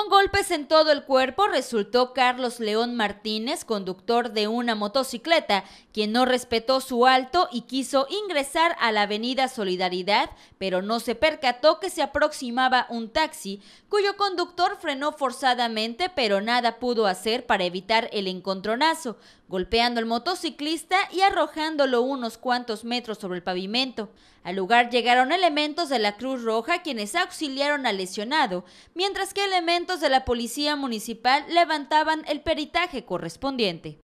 Con golpes en todo el cuerpo resultó Carlos León Martínez, conductor de una motocicleta, quien no respetó su alto y quiso ingresar a la avenida Solidaridad, pero no se percató que se aproximaba un taxi, cuyo conductor frenó forzadamente, pero nada pudo hacer para evitar el encontronazo, golpeando al motociclista y arrojándolo unos cuantos metros sobre el pavimento. Al lugar llegaron elementos de la Cruz Roja quienes auxiliaron al lesionado, mientras que elementos de la Policía Municipal levantaban el peritaje correspondiente.